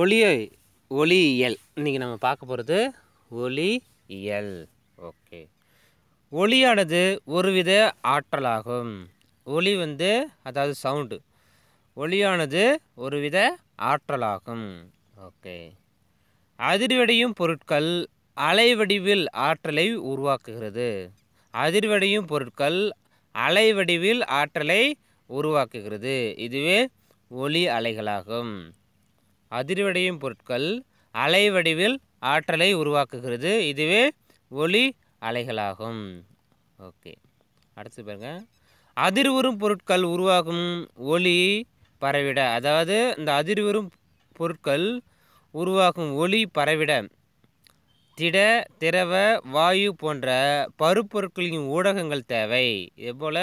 ஒளி ஒளியியல் இன்றைக்கி நம்ம பார்க்க போகிறது ஒளியியல் ஓகே ஒளியானது ஒருவித ஆற்றலாகும் ஒளி வந்து அதாவது சவுண்டு ஒளியானது ஒருவித ஆற்றலாகும் ஓகே அதிர்வடையும் பொருட்கள் அலைவடிவில் ஆற்றலை உருவாக்குகிறது அதிர்வடையும் பொருட்கள் அலைவடிவில் ஆற்றலை உருவாக்குகிறது இதுவே ஒளி அலைகளாகும் அதிர்வடையும் பொருட்கள் அலைவடிவில் ஆற்றலை உருவாக்குகிறது இதுவே ஒளி அலைகளாகும் ஓகே அடுத்து பாருங்கள் அதிர்வுறும் பொருட்கள் உருவாகும் ஒளி பரவிட அதாவது இந்த அதிர்வுறும் பொருட்கள் உருவாகும் ஒளி பரவிட திட திரவ வாயு போன்ற பருப்பொருட்களின் ஊடகங்கள் தேவை இதுபோல்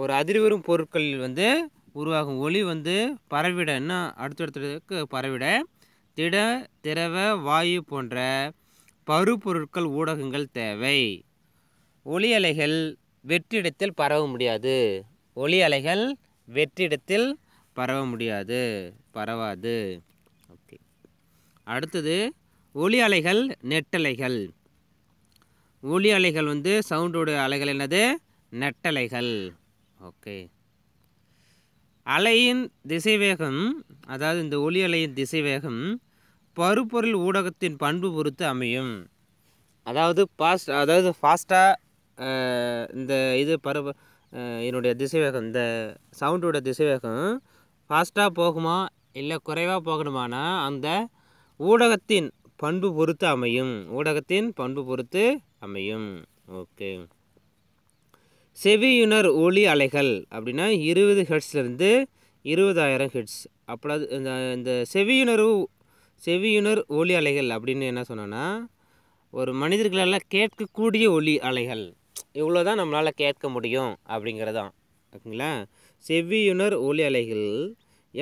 ஒரு அதிர்வுறும் பொருட்கள் வந்து உருவாகும் ஒளி வந்து பரவிட என்ன அடுத்தடுத்ததுக்கு பரவிட திட திரவ வாயு போன்ற பருப்பொருட்கள் ஊடகங்கள் தேவை ஒளி அலைகள் வெற்றிடத்தில் பரவ முடியாது ஒளி அலைகள் வெற்றிடத்தில் பரவ முடியாது பரவாது ஓகே அடுத்தது ஒளி அலைகள் நெட்டலைகள் ஒளி அலைகள் வந்து சவுண்டோடைய அலைகள் என்னது நெட்டலைகள் ஓகே அலையின் திசைவேகம் அதாவது இந்த ஒளி அலையின் திசைவேகம் பருப்பொருள் ஊடகத்தின் பண்பு பொறுத்து அமையும் அதாவது ஃபாஸ்ட் அதாவது ஃபாஸ்ட்டாக இந்த இது பரு என்னுடைய திசைவேகம் இந்த சவுண்டோட திசைவேகம் ஃபாஸ்ட்டாக போகுமா இல்லை குறைவாக போகணுமானா அந்த ஊடகத்தின் பண்பு பொறுத்து அமையும் ஊடகத்தின் பண்பு பொறுத்து அமையும் ஓகே செவியுணர் ஒளி அலைகள் அப்படின்னா இருபது ஹெட்ஸ்லேருந்து இருபதாயிரம் ஹெட்ஸ் அப்படாது இந்த இந்த செவியுணர்வு செவியுணர் ஒளி அலைகள் அப்படின்னு என்ன சொன்னோன்னா ஒரு மனிதர்களெல்லாம் கேட்கக்கூடிய ஒளி அலைகள் இவ்வளோ தான் நம்மளால் கேட்க முடியும் அப்படிங்கிறதான் ஓகேங்களா செவ்வியுணர் ஒளி அலைகள்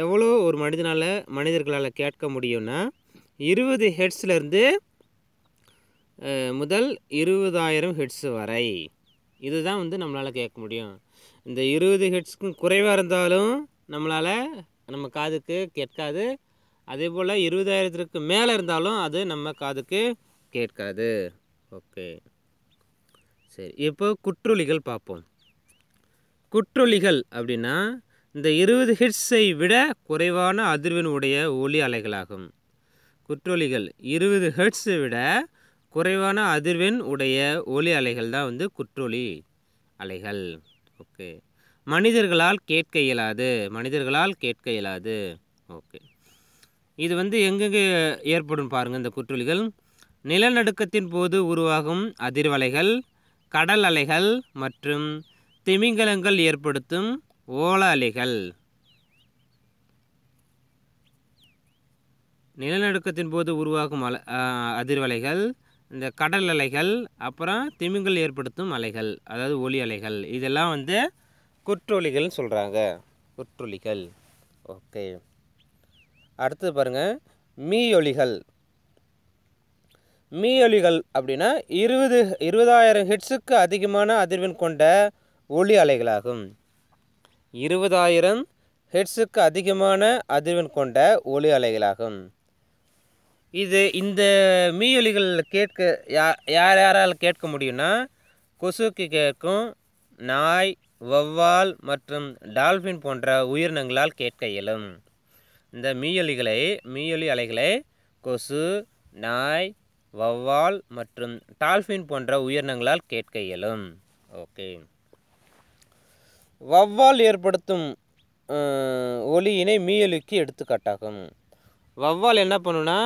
எவ்வளோ ஒரு மனிதனால் மனிதர்களால் கேட்க முடியும்னா இருபது ஹெட்ஸ்லேருந்து முதல் இருபதாயிரம் ஹெட்ஸ் வரை இதுதான் வந்து நம்மளால் கேட்க முடியும் இந்த இருபது ஹெட்ஸ்க்கும் குறைவாக இருந்தாலும் நம்மளால் நம்ம காதுக்கு கேட்காது அதே போல் இருபதாயிரத்திற்கு மேலே இருந்தாலும் அது நம்ம காதுக்கு கேட்காது ஓகே சரி இப்போ குற்றொலிகள் பார்ப்போம் குற்றொலிகள் அப்படின்னா இந்த இருபது ஹெட்ஸை விட குறைவான அதிர்வெண் உடைய ஒலி அலைகளாகும் குற்றொலிகள் இருபது ஹெட்ஸை விட குறைவான அதிர்வெண் உடைய ஒலி அலைகள் தான் வந்து குற்றொலி அலைகள் ஓகே மனிதர்களால் கேட்க இயலாது மனிதர்களால் கேட்க இயலாது ஓகே இது வந்து எங்கெங்கே ஏற்படும் பாருங்கள் இந்த குற்றொலிகள் நிலநடுக்கத்தின் போது உருவாகும் அதிர்வலைகள் கடல் அலைகள் மற்றும் திமிங்கலங்கள் ஏற்படுத்தும் ஓல அலைகள் நிலநடுக்கத்தின் போது உருவாகும் அலை அதிர்வலைகள் இந்த கடல் அலைகள் அப்புறம் திமிங்கல் ஏற்படுத்தும் அலைகள் அதாவது ஒலி அலைகள் இதெல்லாம் வந்து குற்றொலிகள்னு சொல்கிறாங்க குற்றொலிகள் ஓகே அடுத்தது பாருங்கள் மீயொலிகள் மீயொலிகள் அப்படின்னா இருபது இருபதாயிரம் ஹிட்ஸுக்கு அதிகமான அதிர்வெண் கொண்ட ஒளி அலைகளாகும் இருபதாயிரம் ஹெட்ஸுக்கு அதிகமான அதிர்வெண் கொண்ட ஒளி அலைகளாகும் இது இந்த மீயொலிகள் கேட்க யா யார் யாரால் கேட்க முடியும்னா கொசுக்கு கேட்கும் நாய் வௌவால் மற்றும் டால்ஃபின் போன்ற உயிரினங்களால் கேட்க இயலும் இந்த மீயொலிகளை மீயொலி அலைகளை கொசு நாய் வௌவால் மற்றும் டால்ஃபின் போன்ற உயிரினங்களால் கேட்க இயலும் ஓகே வௌவால் ஏற்படுத்தும் ஒலியினை மீயொலிக்கு எடுத்துக்காட்டாகும் வௌவால் என்ன பண்ணுன்னா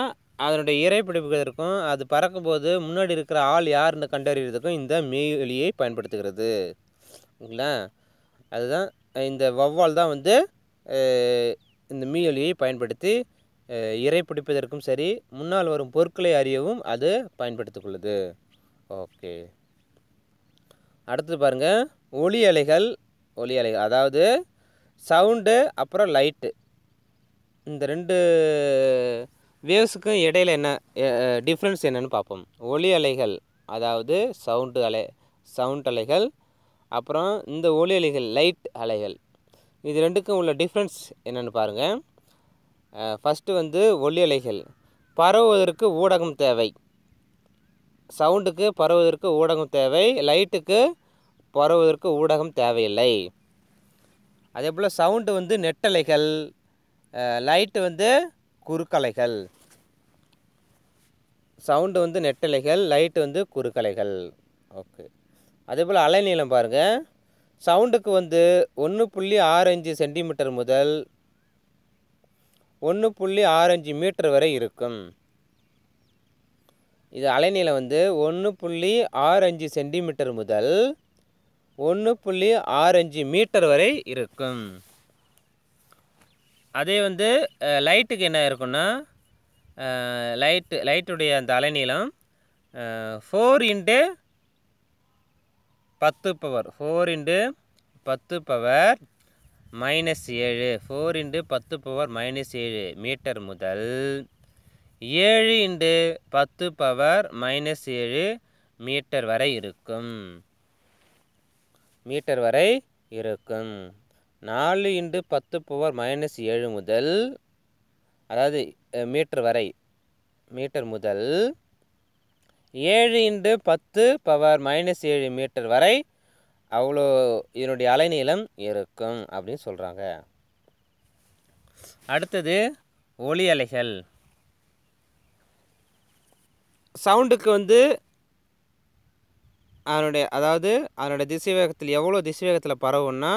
அதனுடைய பிடிப்பதற்கும் அது பறக்கும்போது முன்னாடி இருக்கிற ஆள் யாருன்னு கண்டறிகிறதுக்கும் இந்த மெய்வெளியை பயன்படுத்துகிறது ஓகேங்களா அதுதான் இந்த வௌவால் தான் வந்து இந்த மீயொலியை பயன்படுத்தி இறை பிடிப்பதற்கும் சரி முன்னால் வரும் பொருட்களை அறியவும் அது பயன்படுத்திக்கொள்ளுது ஓகே அடுத்தது பாருங்கள் ஒளி அலைகள் ஒளி அலைகள் அதாவது சவுண்டு அப்புறம் லைட்டு இந்த ரெண்டு வேவ்ஸுக்கும் இடையில என்ன டிஃப்ரென்ஸ் என்னென்னு பார்ப்போம் ஒளி அலைகள் அதாவது சவுண்டு அலை சவுண்ட் அலைகள் அப்புறம் இந்த ஒளி அலைகள் லைட் அலைகள் இது ரெண்டுக்கும் உள்ள டிஃப்ரென்ஸ் என்னென்னு பாருங்கள் ஃபஸ்ட்டு வந்து ஒளி அலைகள் பரவுவதற்கு ஊடகம் தேவை சவுண்டுக்கு பரவுவதற்கு ஊடகம் தேவை லைட்டுக்கு பரவுவதற்கு ஊடகம் தேவையில்லை அதே போல் சவுண்டு வந்து நெட்டலைகள் லைட்டு வந்து குறுக்கலைகள் சவுண்டு வந்து நெட்டலைகள் லைட்டு வந்து குறுக்கலைகள் ஓகே அதே போல் அலைநீளம் பாருங்கள் சவுண்டுக்கு வந்து ஒன்று புள்ளி ஆறஞ்சு சென்டிமீட்டர் முதல் ஒன்று புள்ளி ஆறஞ்சு மீட்டர் வரை இருக்கும் இது அலைநீளம் வந்து ஒன்று புள்ளி ஆறஞ்சு சென்டிமீட்டர் முதல் ஒன்று புள்ளி ஆறஞ்சு மீட்டர் வரை இருக்கும் அதே வந்து லைட்டுக்கு என்ன இருக்குன்னா லைட்டு லைட்டுடைய அந்த அலைநீளம் ஃபோர் இன்ட்டு பத்து பவர் ஃபோர் இன்ட்டு பத்து பவர் மைனஸ் ஏழு ஃபோர் இன்ட்டு பத்து பவர் மைனஸ் ஏழு மீட்டர் முதல் ஏழு இன்ட்டு பத்து பவர் மைனஸ் ஏழு மீட்டர் வரை இருக்கும் மீட்டர் வரை இருக்கும் நாலு இன்ட்டு பத்து பவர் மைனஸ் ஏழு முதல் அதாவது மீட்டர் வரை மீட்டர் முதல் ஏழு இன்ட்டு பத்து பவர் மைனஸ் ஏழு மீட்டர் வரை அவ்வளோ இதனுடைய அலைநீளம் இருக்கும் அப்படின்னு சொல்கிறாங்க அடுத்தது ஒளி அலைகள் சவுண்டுக்கு வந்து அதனுடைய அதாவது அதனுடைய திசைவேகத்தில் எவ்வளோ திசைவேகத்தில் பரவுன்னா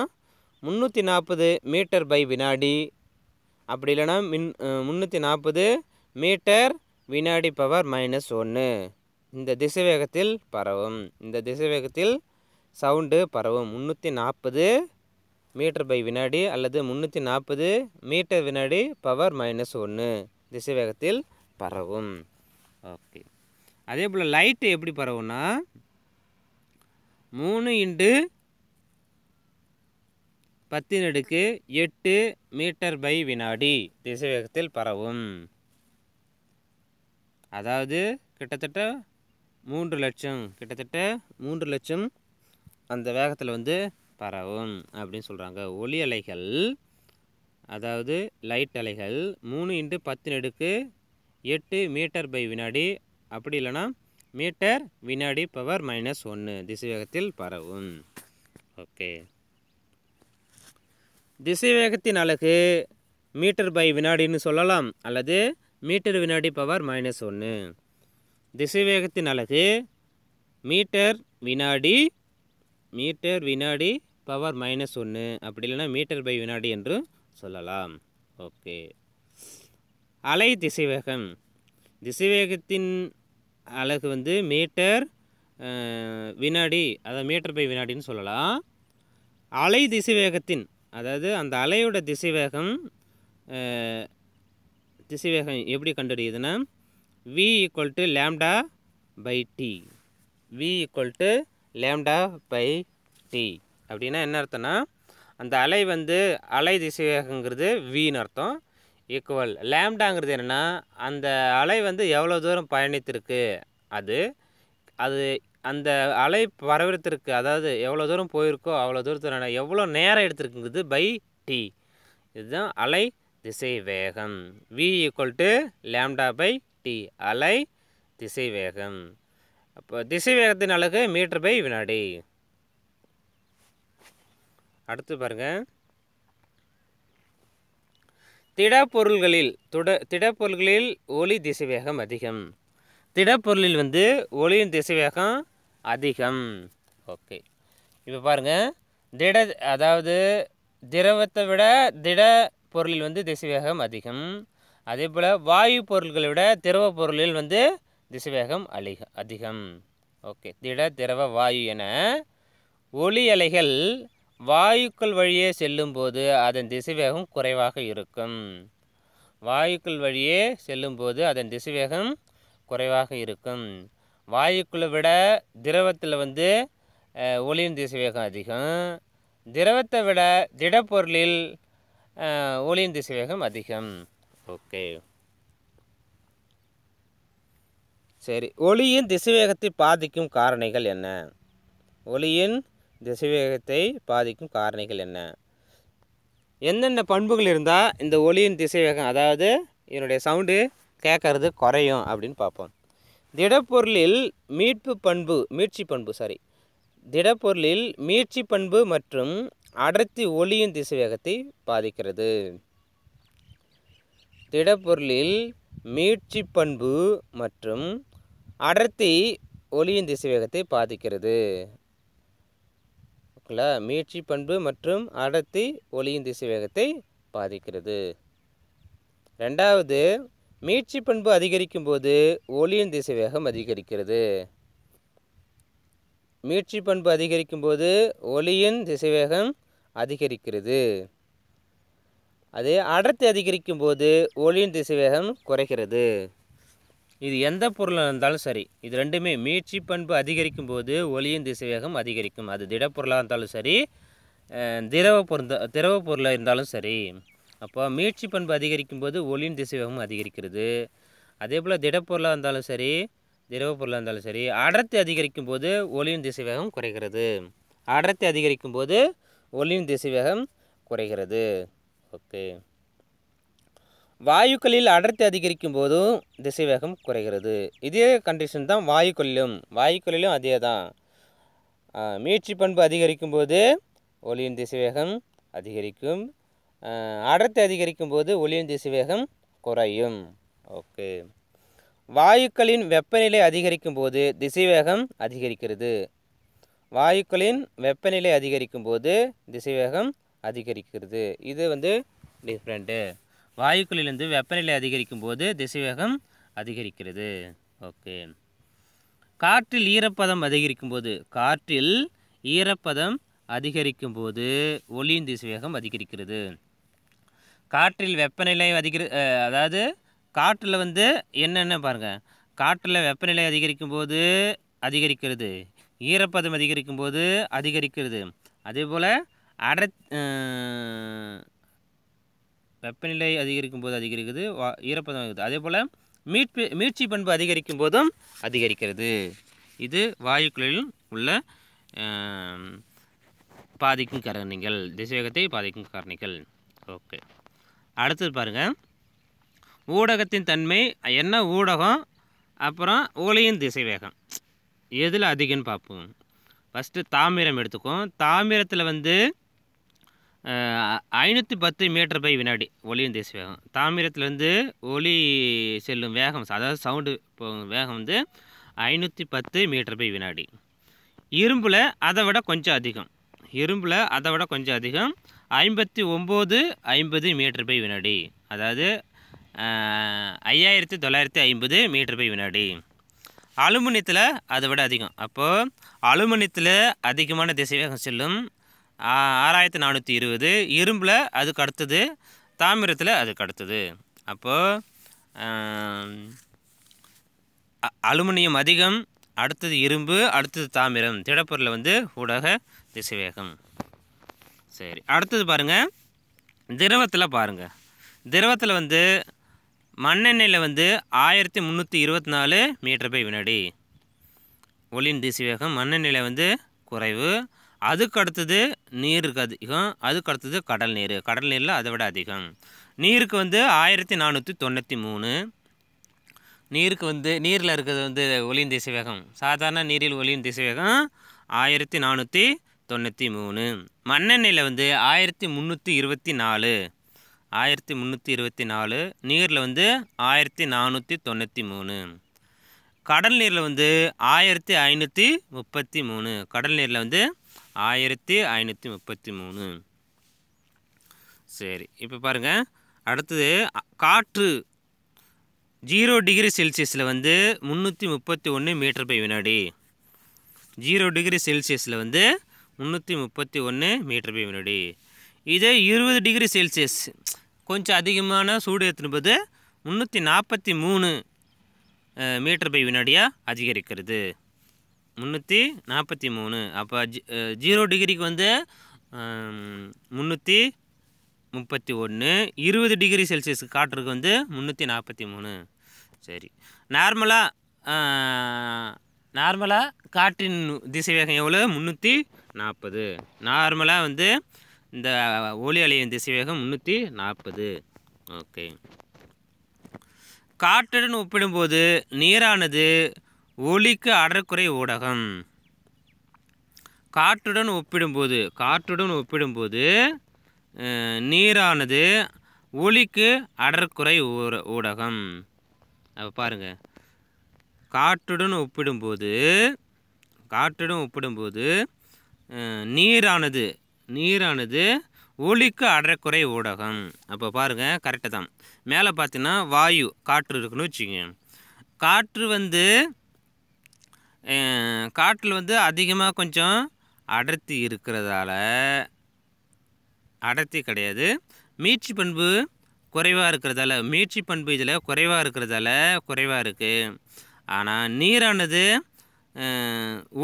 முந்நூற்றி நாற்பது மீட்டர் பை வினாடி அப்படி இல்லைன்னா மின் முந்நூற்றி நாற்பது மீட்டர் வினாடி பவர் மைனஸ் ஒன்று இந்த திசைவேகத்தில் பரவும் இந்த திசைவேகத்தில் சவுண்டு பரவும் முந்நூற்றி நாற்பது மீட்டர் பை வினாடி அல்லது முந்நூற்றி நாற்பது மீட்டர் வினாடி பவர் மைனஸ் ஒன்று திசைவேகத்தில் பரவும் ஓகே அதே போல் லைட்டு எப்படி பரவும்னா மூணு இன்ட்டு பத்தினடுக்கு எட்டு மீட்டர் பை வினாடி திசைவேகத்தில் பரவும் அதாவது கிட்டத்தட்ட மூன்று லட்சம் கிட்டத்தட்ட மூன்று லட்சம் அந்த வேகத்தில் வந்து பரவும் அப்படின்னு சொல்கிறாங்க ஒளி அலைகள் அதாவது லைட் அலைகள் மூணு இன்ட்டு பத்தினடுக்கு எட்டு மீட்டர் பை வினாடி அப்படி இல்லைனா மீட்டர் வினாடி பவர் மைனஸ் ஒன்று திசைவேகத்தில் பரவும் ஓகே திசைவேகத்தின் அலகு மீட்டர் பை வினாடின்னு சொல்லலாம் அல்லது மீட்டர் வினாடி பவர் மைனஸ் ஒன்று திசைவேகத்தின் அலகு மீட்டர் வினாடி மீட்டர் வினாடி பவர் மைனஸ் ஒன்று அப்படி இல்லைன்னா மீட்டர் பை வினாடி என்று சொல்லலாம் ஓகே அலை திசைவேகம் திசைவேகத்தின் அலகு வந்து மீட்டர் வினாடி அதாவது மீட்டர் பை வினாடின்னு சொல்லலாம் அலை திசைவேகத்தின் அதாவது அந்த அலையோட திசைவேகம் திசைவேகம் எப்படி கண்டுபிடிக்குதுன்னா V equal to lambda by T V equal to lambda by T அப்படின்னா என்ன அர்த்தம்னா அந்த அலை வந்து அலை திசைவேகங்கிறது வின்னு அர்த்தம் ஈக்குவல் லேம்டாங்கிறது என்னென்னா அந்த அலை வந்து எவ்வளோ தூரம் பயணித்திருக்கு அது அது அந்த அலை பரவறத்திற்கு அதாவது எவ்வளோ தூரம் போயிருக்கோ அவ்வளோ தூரத்தில் எவ்வளோ நேரம் எடுத்துருக்குங்கிறது பை டி இதுதான் அலை திசை வேகம் V equal to lambda by T அலை திசை வேகம் அப்போ திசை வேகத்தின் அழகு மீட்டர் பை வினாடி அடுத்து பாருங்கள் திடப்பொருள்களில் துட திடப்பொருள்களில் ஒளி வேகம் அதிகம் திடப்பொருளில் வந்து ஒளியின் வேகம் அதிகம் ஓகே இப்போ பாருங்கள் திட அதாவது திரவத்தை விட திட பொருளில் வந்து திசைவேகம் அதிகம் அதே போல் வாயு பொருள்களை விட திரவ பொருளில் வந்து திசைவேகம் அழிக அதிகம் ஓகே திட திரவ வாயு என ஒளி அலைகள் வாயுக்கள் வழியே செல்லும்போது அதன் திசைவேகம் குறைவாக இருக்கும் வாயுக்கள் வழியே செல்லும்போது அதன் திசைவேகம் குறைவாக இருக்கும் வாயுக்குள்ளே விட திரவத்தில் வந்து ஒளியின் திசைவேகம் அதிகம் திரவத்தை விட திடப்பொருளில் ஒளியின் திசைவேகம் அதிகம் ஓகே சரி ஒளியின் திசைவேகத்தை பாதிக்கும் காரணிகள் என்ன ஒளியின் திசைவேகத்தை பாதிக்கும் காரணிகள் என்ன என்னென்ன பண்புகள் இருந்தால் இந்த ஒளியின் திசைவேகம் அதாவது என்னுடைய சவுண்டு கேட்கறது குறையும் அப்படின்னு பார்ப்போம் திடப்பொருளில் மீட்பு பண்பு மீட்சி பண்பு சாரி திடப்பொருளில் மீட்சி பண்பு மற்றும் அடர்த்தி ஒளியின் திசைவேகத்தை பாதிக்கிறது திடப்பொருளில் மீட்சி பண்பு மற்றும் அடர்த்தி ஒளியின் திசைவேகத்தை பாதிக்கிறது ஓகேங்களா மீட்சி பண்பு மற்றும் அடர்த்தி ஒளியின் திசைவேகத்தை பாதிக்கிறது ரெண்டாவது மீட்சி பண்பு அதிகரிக்கும் போது ஒளியின் திசைவேகம் அதிகரிக்கிறது மீட்சி பண்பு அதிகரிக்கும் போது ஒளியின் திசைவேகம் அதிகரிக்கிறது அது அடர்த்தி அதிகரிக்கும் போது ஒளியின் திசைவேகம் குறைகிறது இது எந்த பொருளாக இருந்தாலும் சரி இது ரெண்டுமே மீட்சி பண்பு அதிகரிக்கும் போது ஒளியின் திசைவேகம் அதிகரிக்கும் அது திடப்பொருளாக இருந்தாலும் சரி திரவ பொருந்த திரவ பொருளாக இருந்தாலும் சரி அப்போ மீட்சி பண்பு அதிகரிக்கும் போது ஒளியின் திசை வேகம் அதிகரிக்கிறது அதே போல் திடப்பொருளாக இருந்தாலும் சரி திரவ பொருளாக இருந்தாலும் சரி அடர்த்தி அதிகரிக்கும் போது ஒளியின் திசை வேகம் குறைகிறது அடர்த்தி அதிகரிக்கும் போது ஒளியின் திசை வேகம் குறைகிறது ஓகே வாயுக்களில் அடர்த்தி அதிகரிக்கும் போதும் திசை வேகம் குறைகிறது இதே கண்டிஷன் தான் வாயுக்களிலும் வாயுக்கொல்லிலும் அதே தான் மீட்சி பண்பு அதிகரிக்கும் போது ஒளியின் திசை வேகம் அதிகரிக்கும் அடர்த்தி அதிகரிக்கும் போது ஒளியின் திசைவேகம் குறையும் ஓகே வாயுக்களின் வெப்பநிலை அதிகரிக்கும் போது திசைவேகம் அதிகரிக்கிறது வாயுக்களின் வெப்பநிலை அதிகரிக்கும் போது திசைவேகம் அதிகரிக்கிறது இது வந்து டிஃப்ரெண்ட்டு வாயுக்களிலிருந்து வெப்பநிலை அதிகரிக்கும் போது திசைவேகம் அதிகரிக்கிறது ஓகே காற்றில் ஈரப்பதம் அதிகரிக்கும் போது காற்றில் ஈரப்பதம் அதிகரிக்கும் போது ஒளியின் திசைவேகம் அதிகரிக்கிறது காற்றில் வெப்பநிலை அதிகரி அதாவது காற்றில் வந்து என்னென்ன பாருங்கள் காற்றில் வெப்பநிலை அதிகரிக்கும் போது அதிகரிக்கிறது ஈரப்பதம் அதிகரிக்கும் போது அதிகரிக்கிறது அதேபோல் அட வெப்பநிலை அதிகரிக்கும் போது அதிகரிக்கிறது ஈரப்பதம் ஆகுது அதே போல் மீட்பு மீட்சி பண்பு அதிகரிக்கும் போதும் அதிகரிக்கிறது இது வாயுக்களில் உள்ள பாதிக்கும் காரணிகள் திசைவேகத்தை பாதிக்கும் காரணிகள் ஓகே அடுத்தது பாருங்கள் ஊடகத்தின் தன்மை என்ன ஊடகம் அப்புறம் ஒளியின் திசைவேகம் எதில் அதிகம்னு பார்ப்போம் ஃபஸ்ட்டு தாமிரம் எடுத்துக்கும் தாமிரத்தில் வந்து ஐநூற்றி பத்து மீட்டர் பை வினாடி ஒளியின் திசை வேகம் தாமிரத்தில் வந்து ஒளி செல்லும் வேகம் அதாவது சவுண்டு போகும் வேகம் வந்து ஐநூற்றி பத்து மீட்டர் பை வினாடி இரும்பில் அதை விட கொஞ்சம் அதிகம் இரும்பில் அதை விட கொஞ்சம் அதிகம் ஐம்பத்தி ஒம்பது ஐம்பது மீட்டர் பை வினாடி அதாவது ஐயாயிரத்தி தொள்ளாயிரத்தி ஐம்பது மீட்டர் பை வினாடி அலுமினியத்தில் அதை விட அதிகம் அப்போது அலுமினியத்தில் அதிகமான திசைவேகம் செல்லும் ஆறாயிரத்தி நானூற்றி இருபது இரும்பில் அது அடுத்தது தாமிரத்தில் அது கடத்துது அப்போது அலுமினியம் அதிகம் அடுத்தது இரும்பு அடுத்தது தாமிரம் திடப்பொருளில் வந்து ஊடக திசைவேகம் சரி அடுத்தது பாருங்கள் திரவத்தில் பாருங்கள் திரவத்தில் வந்து மண்ணெண்ணெயில் வந்து ஆயிரத்தி முந்நூற்றி இருபத்தி நாலு மீட்டர் பை வினாடி ஒளியின் திசை வேகம் மண்ணெண்ணெயில் வந்து குறைவு அதுக்கு அடுத்தது நீருக்கு அதிகம் அதுக்கு அடுத்தது கடல் நீர் கடல் நீரில் அதை விட அதிகம் நீருக்கு வந்து ஆயிரத்தி நானூற்றி தொண்ணூற்றி மூணு நீருக்கு வந்து நீரில் இருக்கிறது வந்து ஒளியின் திசை வேகம் சாதாரண நீரில் ஒளியின் திசை வேகம் ஆயிரத்தி நானூற்றி தொண்ணூற்றி மூணு மண்ணெண்ணெயில் வந்து ஆயிரத்தி முந்நூற்றி இருபத்தி நாலு ஆயிரத்தி முந்நூற்றி இருபத்தி நாலு நீரில் வந்து ஆயிரத்தி நானூற்றி தொண்ணூற்றி மூணு கடல் நீரில் வந்து ஆயிரத்தி ஐநூற்றி முப்பத்தி மூணு கடல் நீரில் வந்து ஆயிரத்தி ஐநூற்றி முப்பத்தி மூணு சரி இப்போ பாருங்கள் அடுத்தது காற்று ஜீரோ டிகிரி செல்சியஸில் வந்து முந்நூற்றி முப்பத்தி ஒன்று மீட்டர் பை வினாடி ஜீரோ டிகிரி செல்சியஸில் வந்து முந்நூற்றி முப்பத்தி ஒன்று மீட்டர் பை வினாடி இதே இருபது டிகிரி செல்சியஸ் கொஞ்சம் அதிகமான சூடு ஏற்றும்போது முந்நூற்றி நாற்பத்தி மூணு மீட்டர் பை வினாடியாக அதிகரிக்கிறது முந்நூற்றி நாற்பத்தி மூணு அப்போ ஜி ஜீரோ டிகிரிக்கு வந்து முந்நூற்றி முப்பத்தி ஒன்று இருபது டிகிரி செல்சியஸ் காற்றுக்கு வந்து முந்நூற்றி நாற்பத்தி மூணு சரி நார்மலாக நார்மலாக காற்றின் திசை வேகம் எவ்வளோ முந்நூற்றி நாற்பது நார்மலாக வந்து இந்த ஒளி அலையின் திசைவேகம் முந்நூற்றி நாற்பது ஓகே காற்றுடன் ஒப்பிடும்போது நீரானது ஒளிக்கு அடற்குறை ஊடகம் காற்றுடன் ஒப்பிடும்போது காற்றுடன் ஒப்பிடும்போது நீரானது ஒளிக்கு அடற்குறை ஊடகம் அப்போ பாருங்கள் காற்றுடன் ஒப்பிடும்போது காற்றுடன் ஒப்பிடும்போது நீரானது நீரானது ஒளிக்கு அடக்குறை ஊடகம் அப்போ பாருங்கள் கரெக்டாக தான் மேலே பார்த்தீங்கன்னா வாயு காற்று இருக்குன்னு வச்சுக்கோங்க காற்று வந்து காற்றில் வந்து அதிகமாக கொஞ்சம் அடர்த்தி இருக்கிறதால அடர்த்தி கிடையாது மீட்சி பண்பு குறைவாக இருக்கிறதால மீட்சி பண்பு இதில் குறைவாக இருக்கிறதால குறைவாக இருக்குது ஆனால் நீரானது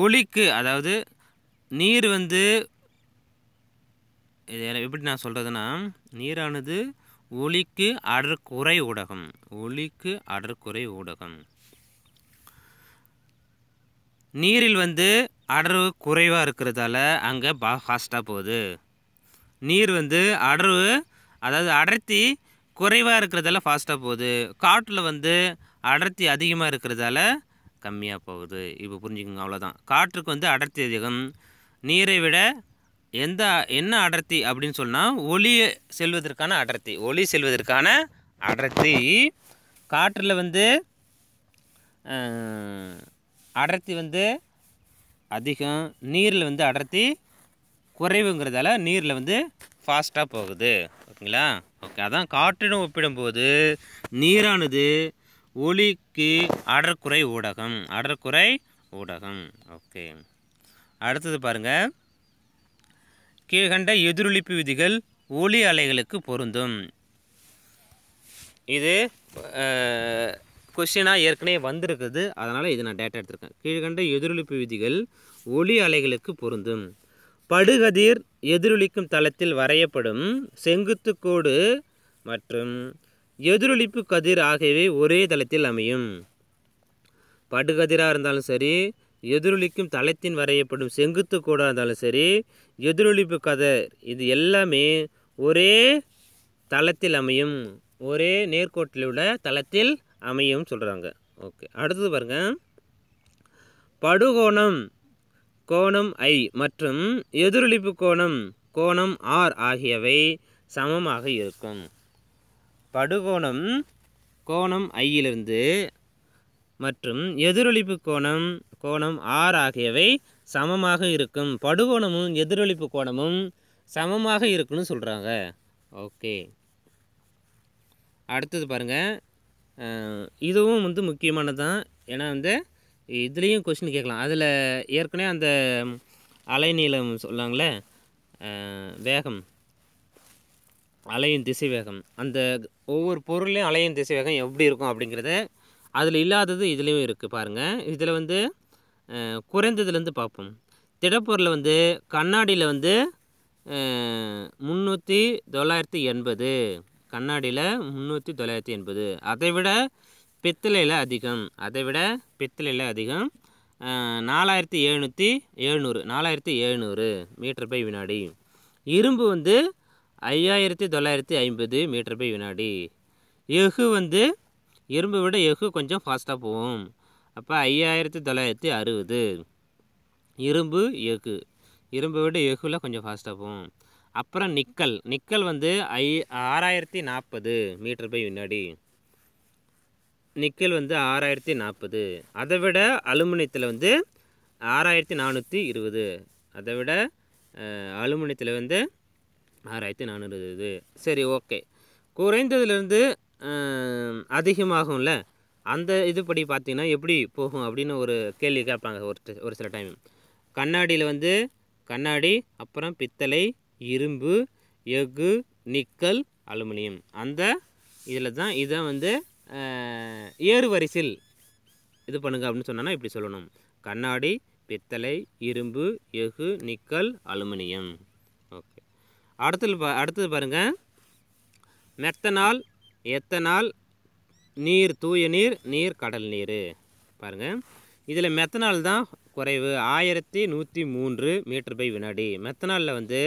ஒளிக்கு அதாவது நீர் வந்து எப்படி நான் சொல்கிறதுனா நீரானது ஒளிக்கு அடற்குறை ஊடகம் ஒளிக்கு அடற்குறை ஊடகம் நீரில் வந்து அடர்வு குறைவாக இருக்கிறதால அங்கே பா ஃபாஸ்ட்டாக போகுது நீர் வந்து அடர்வு அதாவது அடர்த்தி குறைவாக இருக்கிறதால ஃபாஸ்ட்டாக போகுது காட்டில் வந்து அடர்த்தி அதிகமாக இருக்கிறதால கம்மியாக போகுது இப்போ புரிஞ்சுக்கோங்க அவ்வளோதான் காற்றுக்கு வந்து அடர்த்தி அதிகம் நீரை விட எந்த என்ன அடர்த்தி அப்படின்னு சொன்னால் ஒளி செல்வதற்கான அடர்த்தி ஒளி செல்வதற்கான அடர்த்தி காற்றில் வந்து அடர்த்தி வந்து அதிகம் நீரில் வந்து அடர்த்தி குறைவுங்கிறதால நீரில் வந்து ஃபாஸ்ட்டாக போகுது ஓகேங்களா ஓகே அதான் காற்றிடம் ஒப்பிடும்போது நீரானது ஒளிக்கு அடற்குறை ஊடகம் அடற்குறை ஊடகம் ஓகே அடுத்தது பாருங்கள் கீழ்கண்ட எதிரொலிப்பு விதிகள் ஒளி அலைகளுக்கு பொருந்தும் இது கொஷினாக ஏற்கனவே வந்திருக்குது அதனால் இது நான் டேட்டா எடுத்திருக்கேன் கீழ்கண்ட எதிரொலிப்பு விதிகள் ஒளி அலைகளுக்கு பொருந்தும் படுகதிர் எதிரொலிக்கும் தளத்தில் வரையப்படும் செங்குத்து கோடு மற்றும் எதிரொலிப்பு கதிர் ஆகியவை ஒரே தளத்தில் அமையும் படுகதிராக இருந்தாலும் சரி எதிரொலிக்கும் தளத்தின் வரையப்படும் செங்குத்து கோடாக இருந்தாலும் சரி எதிரொலிப்பு கதர் இது எல்லாமே ஒரே தளத்தில் அமையும் ஒரே நேர்கோட்டில் உள்ள தளத்தில் அமையும் சொல்கிறாங்க ஓகே அடுத்தது பாருங்கள் படுகோணம் கோணம் ஐ மற்றும் எதிரொலிப்பு கோணம் கோணம் ஆர் ஆகியவை சமமாக இருக்கும் படுகோணம் கோணம் ஐயிலிருந்து மற்றும் எதிரொலிப்பு கோணம் கோணம் ஆர் ஆகியவை சமமாக இருக்கும் படுகோணமும் எதிரொலிப்பு கோணமும் சமமாக இருக்கும்னு சொல்கிறாங்க ஓகே அடுத்தது பாருங்கள் இதுவும் வந்து முக்கியமானது தான் ஏன்னா வந்து இதுலேயும் கொஸ்டின் கேட்கலாம் அதில் ஏற்கனவே அந்த அலைநீளம் சொல்லாங்களே வேகம் அலையின் திசை வேகம் அந்த ஒவ்வொரு பொருளையும் அலையின் திசை வேகம் எப்படி இருக்கும் அப்படிங்கிறத அதில் இல்லாதது இதுலேயும் இருக்குது பாருங்கள் இதில் வந்து குறைந்ததுலேருந்து பார்ப்போம் திடப்பூரில் வந்து கண்ணாடியில் வந்து முந்நூற்றி தொள்ளாயிரத்தி எண்பது கண்ணாடியில் முந்நூற்றி தொள்ளாயிரத்தி எண்பது அதை விட பித்தளையில் அதிகம் அதை விட பித்தளையில் அதிகம் நாலாயிரத்தி எழுநூற்றி எழுநூறு நாலாயிரத்தி எழுநூறு மீட்டர் பை வினாடி இரும்பு வந்து ஐயாயிரத்தி தொள்ளாயிரத்தி ஐம்பது மீட்டர் பை வினாடி எஃகு வந்து இரும்பை விட எஃகு கொஞ்சம் ஃபாஸ்ட்டாக போகும் அப்போ ஐயாயிரத்தி தொள்ளாயிரத்தி அறுபது இரும்பு எஃகு இரும்பை விட எஃகுல கொஞ்சம் ஃபாஸ்ட்டாக போகும் அப்புறம் நிக்கல் நிக்கல் வந்து ஐ ஆறாயிரத்தி நாற்பது மீட்டர் பை வினாடி நிக்கல் வந்து ஆறாயிரத்தி நாற்பது அதை விட அலுமினியத்தில் வந்து ஆறாயிரத்தி நானூற்றி இருபது அதை விட அலுமினியத்தில் வந்து ஆறாயிரத்தி நானூறு இருபது சரி ஓகே குறைந்ததுலேருந்து அதிகமாகும்ல அந்த இதுபடி பார்த்தீங்கன்னா எப்படி போகும் அப்படின்னு ஒரு கேள்வி கேட்பாங்க ஒரு ஒரு சில டைம் கண்ணாடியில் வந்து கண்ணாடி அப்புறம் பித்தளை இரும்பு எஃகு நிக்கல் அலுமினியம் அந்த இதில் தான் இதை வந்து ஏறு வரிசையில் இது பண்ணுங்க அப்படின்னு சொன்னால் இப்படி சொல்லணும் கண்ணாடி பித்தளை இரும்பு எஃகு நிக்கல் அலுமினியம் ஓகே அடுத்தது பா அடுத்தது பாருங்கள் மெத்தனால் எத்தனால் நீர் தூய நீர் நீர் கடல் நீர் பாருங்கள் இதில் மெத்தனால் தான் குறைவு ஆயிரத்தி நூற்றி மூன்று மீட்டர் பை வினாடி மெத்தனாலில் வந்து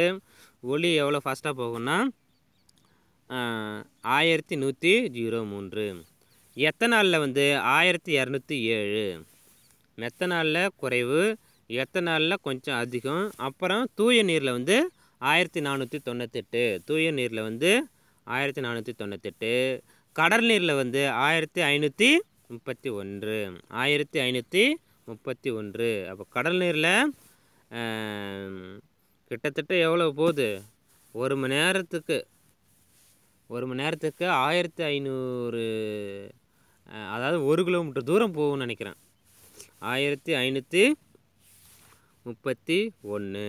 ஒளி எவ்வளோ ஃபாஸ்ட்டாக போகும்னா ஆயிரத்தி நூற்றி ஜீரோ மூன்று எத்தனாலில் வந்து ஆயிரத்தி இரநூத்தி ஏழு மெத்தனாலில் குறைவு எத்தனாலில் கொஞ்சம் அதிகம் அப்புறம் தூய நீரில் வந்து ஆயிரத்தி நானூற்றி தொண்ணூத்தெட்டு தூய நீரில் வந்து ஆயிரத்தி நானூற்றி தொண்ணூத்தெட்டு கடல் நீரில் வந்து ஆயிரத்தி ஐநூற்றி முப்பத்தி ஒன்று ஆயிரத்தி ஐநூற்றி முப்பத்தி ஒன்று அப்போ கடல் நீரில் கிட்டத்தட்ட எவ்வளோ போகுது ஒரு மணி நேரத்துக்கு ஒரு மணி நேரத்துக்கு ஆயிரத்தி ஐநூறு அதாவது ஒரு கிலோமீட்டர் தூரம் போகும்னு நினைக்கிறேன் ஆயிரத்தி ஐநூற்றி முப்பத்தி ஒன்று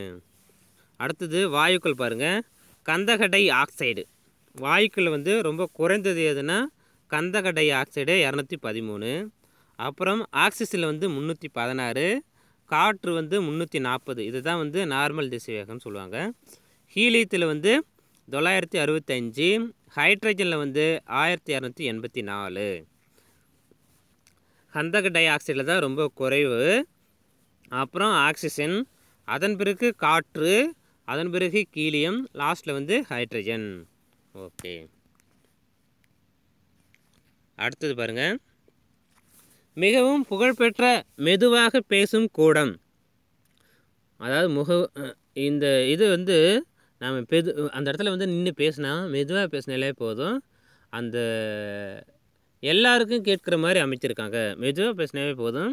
அடுத்தது வாயுக்கள் பாருங்கள் கந்தகடை ஆக்சைடு வாயுக்கள் வந்து ரொம்ப குறைந்தது எதுனா கந்தக டை ஆக்சைடு இரநூத்தி பதிமூணு அப்புறம் ஆக்சிஜனில் வந்து முந்நூற்றி பதினாறு காற்று வந்து முந்நூற்றி நாற்பது இதுதான் வந்து நார்மல் திசை வேகம்னு சொல்லுவாங்க ஹீலியத்தில் வந்து தொள்ளாயிரத்தி அறுபத்தஞ்சு ஹைட்ரஜனில் வந்து ஆயிரத்தி இரநூத்தி எண்பத்தி நாலு கந்தக டை ஆக்சைடில் தான் ரொம்ப குறைவு அப்புறம் ஆக்சிஜன் அதன் பிறகு காற்று அதன் பிறகு கீலியம் லாஸ்ட்டில் வந்து ஹைட்ரஜன் ஓகே அடுத்தது பாருங்க மிகவும் புகழ்பெற்ற மெதுவாக பேசும் கூடம் அதாவது முக இந்த இது வந்து நாம் பெது அந்த இடத்துல வந்து நின்று பேசினா மெதுவாக பேசினாலே போதும் அந்த எல்லாருக்கும் கேட்குற மாதிரி அமைச்சிருக்காங்க மெதுவாக பேசினாவே போதும்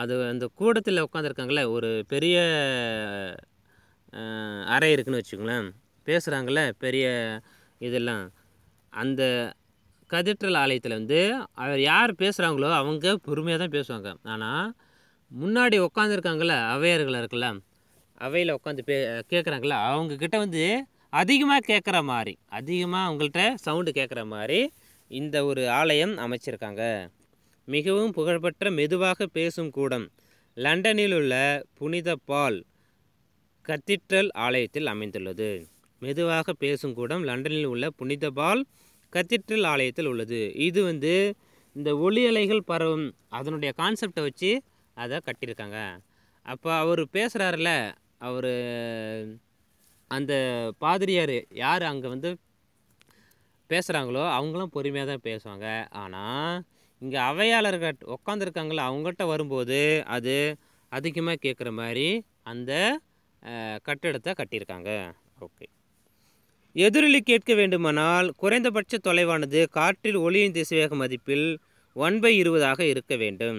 அது அந்த கூடத்தில் உட்காந்துருக்காங்களே ஒரு பெரிய அறை இருக்குன்னு வச்சுக்கோங்களேன் பேசுகிறாங்களே பெரிய இதெல்லாம் அந்த கதிற்றல் ஆலயத்தில் வந்து அவர் யார் பேசுகிறாங்களோ அவங்க பொறுமையாக தான் பேசுவாங்க ஆனால் முன்னாடி உட்காந்துருக்காங்கள அவையர்கள் இருக்குல்ல அவையில் உட்காந்து பே கேட்குறாங்கள அவங்கக்கிட்ட வந்து அதிகமாக கேட்குற மாதிரி அதிகமாக அவங்கள்ட்ட சவுண்டு கேட்குற மாதிரி இந்த ஒரு ஆலயம் அமைச்சிருக்காங்க மிகவும் புகழ்பெற்ற மெதுவாக பேசும் கூடம் லண்டனில் உள்ள புனித பால் கத்திட்ரல் ஆலயத்தில் அமைந்துள்ளது மெதுவாக பேசும் கூடம் லண்டனில் உள்ள புனித பால் கத்தீட்ரல் ஆலயத்தில் உள்ளது இது வந்து இந்த ஒளி அலைகள் பரவும் அதனுடைய கான்செப்டை வச்சு அதை கட்டியிருக்காங்க அப்போ அவர் பேசுகிறாருல அவர் அந்த பாதிரியார் யார் அங்கே வந்து பேசுகிறாங்களோ அவங்களும் பொறுமையாக தான் பேசுவாங்க ஆனால் இங்கே அவையாளர்கள் உட்காந்துருக்காங்களோ அவங்கள்ட்ட வரும்போது அது அதிகமாக கேட்குற மாதிரி அந்த கட்டிடத்தை கட்டியிருக்காங்க ஓகே எதிரொலி கேட்க வேண்டுமானால் குறைந்தபட்ச தொலைவானது காற்றில் ஒளியின் திசைவேக மதிப்பில் ஒன் பை இருபதாக இருக்க வேண்டும்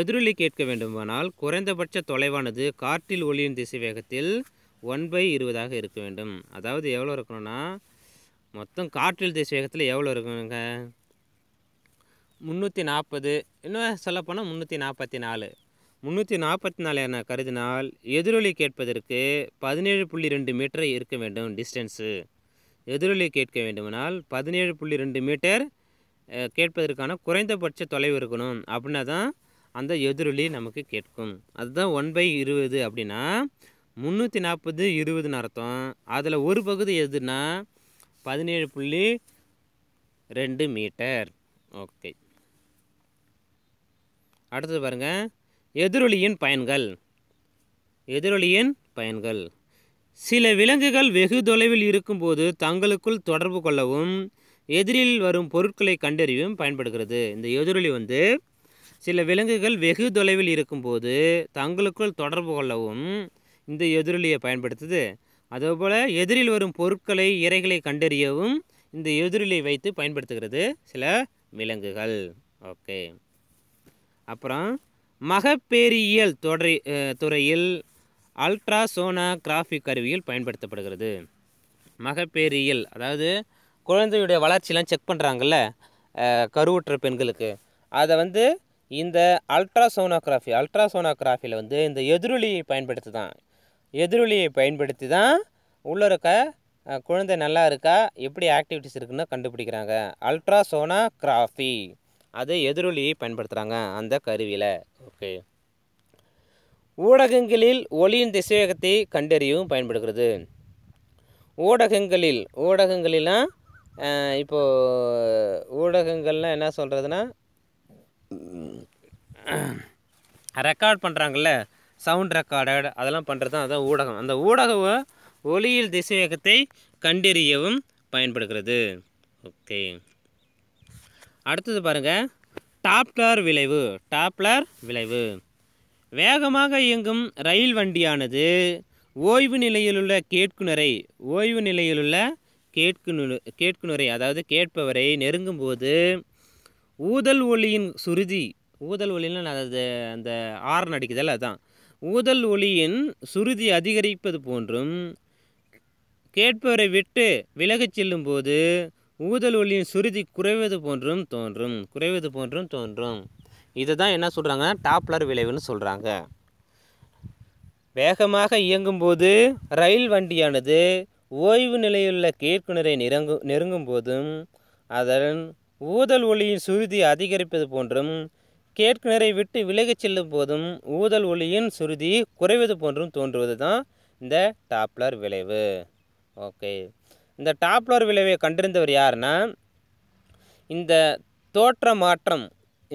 எதிரொலி கேட்க வேண்டுமானால் குறைந்தபட்ச தொலைவானது காற்றில் ஒளியின் திசைவேகத்தில் ஒன் பை இருபதாக இருக்க வேண்டும் அதாவது எவ்வளோ இருக்கணும்னா மொத்தம் காற்றில் திசைவேகத்தில் எவ்வளோ இருக்கணுங்க முந்நூற்றி நாற்பது இன்னும் சொல்லப்போனால் முந்நூற்றி நாற்பத்தி நாலு முந்நூற்றி நாற்பத்தி நாலு என கருதினால் எதிரொலி கேட்பதற்கு பதினேழு புள்ளி ரெண்டு மீட்டர் இருக்க வேண்டும் டிஸ்டன்ஸு எதிரொலி கேட்க வேண்டுமானால் பதினேழு புள்ளி ரெண்டு மீட்டர் கேட்பதற்கான குறைந்தபட்ச தொலைவு இருக்கணும் அப்படின்னா தான் அந்த எதிரொலி நமக்கு கேட்கும் அதுதான் ஒன் பை இருபது அப்படின்னா முந்நூற்றி நாற்பது இருபதுன்னு அர்த்தம் அதில் ஒரு பகுதி எதுனா பதினேழு புள்ளி ரெண்டு மீட்டர் ஓகே அடுத்தது பாருங்கள் எதிரொலியின் பயன்கள் எதிரொலியின் பயன்கள் சில விலங்குகள் வெகு தொலைவில் இருக்கும்போது தங்களுக்குள் தொடர்பு கொள்ளவும் எதிரில் வரும் பொருட்களை கண்டறியவும் பயன்படுகிறது இந்த எதிரொலி வந்து சில விலங்குகள் வெகு தொலைவில் இருக்கும்போது தங்களுக்குள் தொடர்பு கொள்ளவும் இந்த எதிரொலியை பயன்படுத்துது அதேபோல் எதிரில் வரும் பொருட்களை இறைகளை கண்டறியவும் இந்த எதிரொலியை வைத்து பயன்படுத்துகிறது சில விலங்குகள் ஓகே அப்புறம் மகப்பேரியல் தொடரை துறையில் அல்ட்ராசோனோகிராஃபி கருவியில் பயன்படுத்தப்படுகிறது மகப்பேரியல் அதாவது குழந்தையுடைய வளர்ச்சியெலாம் செக் பண்ணுறாங்கல்ல கருவுற்ற பெண்களுக்கு அதை வந்து இந்த அல்ட்ராசோனோகிராஃபி அல்ட்ராசோனோகிராஃபியில் வந்து இந்த எதிரொலியை பயன்படுத்தி தான் எதிரொலியை பயன்படுத்தி தான் உள்ளே இருக்க குழந்தை நல்லா இருக்கா எப்படி ஆக்டிவிட்டிஸ் இருக்குன்னு கண்டுபிடிக்கிறாங்க அல்ட்ராசோனோகிராஃபி அது எதிரொலியை பயன்படுத்துகிறாங்க அந்த கருவியில் ஓகே ஊடகங்களில் ஒளியின் திசைவேகத்தை கண்டறியவும் பயன்படுகிறது ஊடகங்களில் ஊடகங்களிலாம் இப்போது ஊடகங்கள்லாம் என்ன சொல்கிறதுனா ரெக்கார்ட் பண்ணுறாங்கல்ல சவுண்ட் ரெக்கார்டட் அதெல்லாம் பண்ணுறது தான் அதான் ஊடகம் அந்த ஊடகம் ஒளியில் திசைவேகத்தை கண்டறியவும் பயன்படுகிறது ஓகே அடுத்தது பாருங்கள் டாப்லர் விளைவு டாப்லர் விளைவு வேகமாக இயங்கும் ரயில் வண்டியானது ஓய்வு நிலையிலுள்ள கேட்குநரை ஓய்வு நிலையிலுள்ள கேட்குநு கேட்குநரை அதாவது கேட்பவரை நெருங்கும் போது ஊதல் ஒளியின் சுருதி ஊதல் ஒளியில் அதாவது அந்த ஆர்ன் அடிக்குதல் அதுதான் ஊதல் ஒளியின் சுருதி அதிகரிப்பது போன்றும் கேட்பவரை விட்டு விலகச் செல்லும்போது ஊதல் ஒளியின் சுருதி குறைவது போன்றும் தோன்றும் குறைவது போன்றும் தோன்றும் இதை தான் என்ன சொல்கிறாங்க டாப்லர் விளைவுன்னு சொல்கிறாங்க வேகமாக இயங்கும்போது ரயில் வண்டியானது ஓய்வு நிலையுள்ள கேட்குநரை நெருங்கு நெருங்கும் போதும் அதன் ஊதல் ஒளியின் சுருதி அதிகரிப்பது போன்றும் கேட்குநரை விட்டு விலகிச் செல்லும் போதும் ஊதல் ஒளியின் சுருதி குறைவது போன்றும் தோன்றுவது தான் இந்த டாப்லர் விளைவு ஓகே இந்த டாப்லர் விளைவை கண்டிருந்தவர் யாருன்னா இந்த தோற்ற மாற்றம்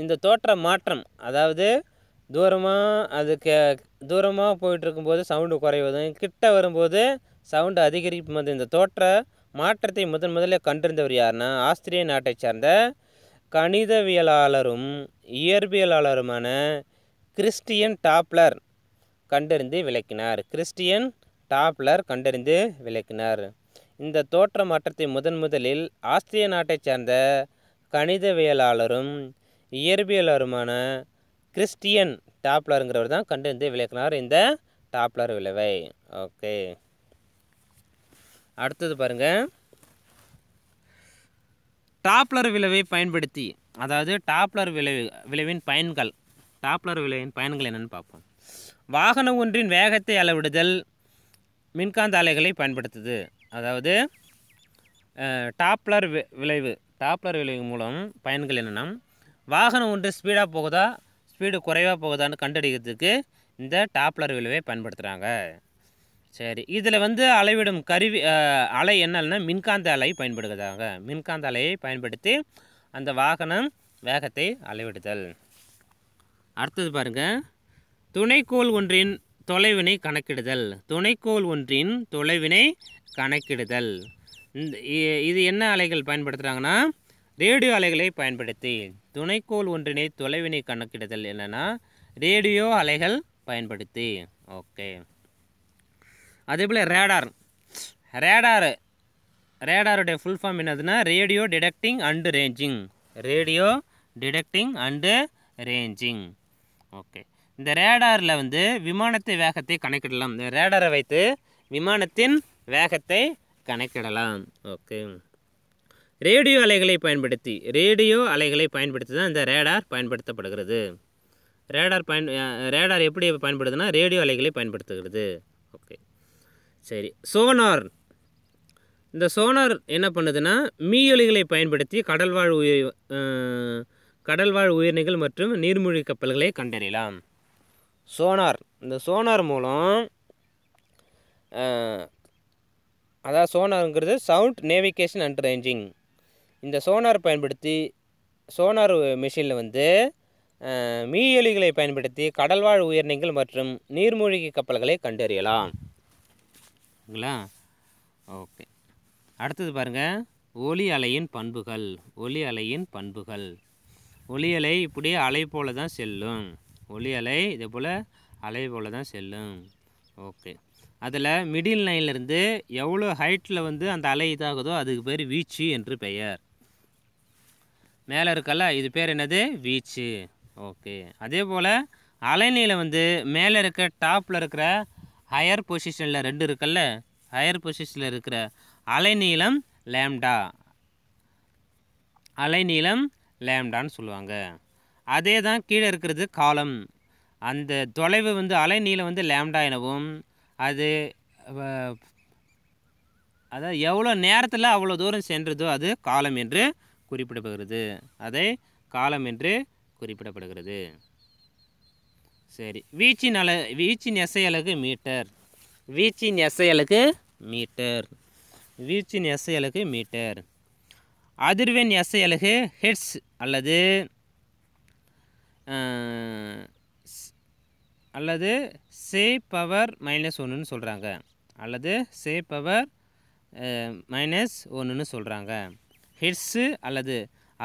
இந்த தோற்ற மாற்றம் அதாவது தூரமாக அது கே தூரமாக போயிட்டுருக்கும்போது சவுண்டு குறைவதும் கிட்ட வரும்போது சவுண்டு அதிகரிக்கும் போது இந்த தோற்ற மாற்றத்தை முதன் முதலில் கண்டிருந்தவர் யாருன்னா ஆஸ்திரிய நாட்டை சார்ந்த கணிதவியலாளரும் இயற்பியலாளருமான கிறிஸ்டியன் டாப்லர் கண்டறிந்து விளக்கினார் கிறிஸ்டியன் டாப்லர் கண்டறிந்து விளக்கினார் இந்த தோற்ற மாற்றத்தை முதன் முதலில் ஆஸ்திரிய நாட்டைச் சேர்ந்த கணிதவியலாளரும் இயற்பியலருமான கிறிஸ்டியன் டாப்லருங்கிறவர் தான் கண்டறிந்து விளக்கினார் இந்த டாப்லர் விளைவை ஓகே அடுத்தது பாருங்கள் டாப்லர் விளைவை பயன்படுத்தி அதாவது டாப்லர் விளைவு விளைவின் பயன்கள் டாப்லர் விளைவின் பயன்கள் என்னென்னு பார்ப்போம் வாகனம் ஒன்றின் வேகத்தை அளவிடுதல் மின்காந்த அலைகளை பயன்படுத்துது அதாவது டாப்லர் விளைவு டாப்லர் விளைவு மூலம் பயன்கள் என்னென்னா வாகனம் ஒன்று ஸ்பீடாக போகுதா ஸ்பீடு குறைவாக போகுதான்னு கண்டுபிடிக்கிறதுக்கு இந்த டாப்லர் விளைவை பயன்படுத்துகிறாங்க சரி இதில் வந்து அலைவிடும் கருவி அலை என்னன்னா மின்காந்த அலை பயன்படுகிறதாங்க மின்காந்த அலையை பயன்படுத்தி அந்த வாகனம் வேகத்தை அளவிடுதல் அடுத்தது பாருங்கள் துணைக்கோள் ஒன்றின் தொலைவினை கணக்கிடுதல் துணைக்கோள் ஒன்றின் தொலைவினை கணக்கிடுதல் இந்த இது என்ன அலைகள் பயன்படுத்துகிறாங்கன்னா ரேடியோ அலைகளை பயன்படுத்தி துணைக்கோள் ஒன்றினை தொலைவினை கணக்கிடுதல் என்னென்னா ரேடியோ அலைகள் பயன்படுத்தி ஓகே அதே போல் ரேடார் ரேடாரு ரேடாருடைய ஃபுல் ஃபார்ம் என்னதுன்னா radio detecting and ranging radio detecting and ranging okay இந்த ரேடாரில் வந்து விமானத்தை வேகத்தை கணக்கிடலாம் இந்த ரேடாரை வைத்து விமானத்தின் வேகத்தை கணக்கிடலாம் ஓகே ரேடியோ அலைகளை பயன்படுத்தி ரேடியோ அலைகளை பயன்படுத்தி தான் இந்த ரேடார் பயன்படுத்தப்படுகிறது ரேடார் பயன் ரேடார் எப்படி பயன்படுதுன்னா ரேடியோ அலைகளை பயன்படுத்துகிறது ஓகே சரி சோனார் இந்த சோனார் என்ன பண்ணுதுன்னா மீயொலிகளை பயன்படுத்தி கடல்வாழ் உயிர் கடல்வாழ் உயிரினங்கள் மற்றும் நீர்மூழ்கி கப்பல்களை கண்டறியலாம் சோனார் இந்த சோனார் மூலம் அதாவது சோனாருங்கிறது சவுண்ட் நேவிகேஷன் அண்ட் ரேஞ்சிங் இந்த சோனார் பயன்படுத்தி சோனார் மிஷினில் வந்து மீயொலிகளை பயன்படுத்தி கடல்வாழ் உயிரினங்கள் மற்றும் நீர்மூழ்கி கப்பல்களை கண்டறியலாம் ஓகே அடுத்தது பாருங்கள் ஒலி அலையின் பண்புகள் ஒலி அலையின் பண்புகள் ஒலி அலை இப்படியே அலை போல் தான் செல்லும் ஒலி அலை இதே போல் அலை போல் தான் செல்லும் ஓகே அதில் மிடில் லைன்லேருந்து எவ்வளோ ஹைட்டில் வந்து அந்த அலை இதாகுதோ அதுக்கு பேர் வீச்சு என்று பெயர் மேலே இருக்கல இது பேர் என்னது வீச்சு ஓகே அதே போல் அலைநீளம் வந்து மேலே இருக்க டாப்பில் இருக்கிற ஹையர் பொசிஷனில் ரெண்டு இருக்குல்ல ஹையர் பொசிஷனில் இருக்கிற அலைநீளம் லேம்டா அலைநீளம் லேம்டான்னு சொல்லுவாங்க அதே தான் கீழே இருக்கிறது காலம் அந்த தொலைவு வந்து அலைநீளம் வந்து லேம்டா எனவும் அது அதாவது எவ்வளோ நேரத்தில் அவ்வளோ தூரம் சென்றதோ அது காலம் என்று குறிப்பிடப்படுகிறது அதை காலம் என்று குறிப்பிடப்படுகிறது சரி வீச்சின் அள வீச்சின் எசை மீட்டர் வீச்சின் எசை மீட்டர் வீச்சின் எசை மீட்டர் அதிர்வெண் எசையலகு ஹெட்ஸ் அல்லது அல்லது சே பவர் மைனஸ் ஒன்றுன்னு சொல்கிறாங்க அல்லது சே பவர் மைனஸ் ஒன்றுன்னு சொல்கிறாங்க ஹெட்ஸு அல்லது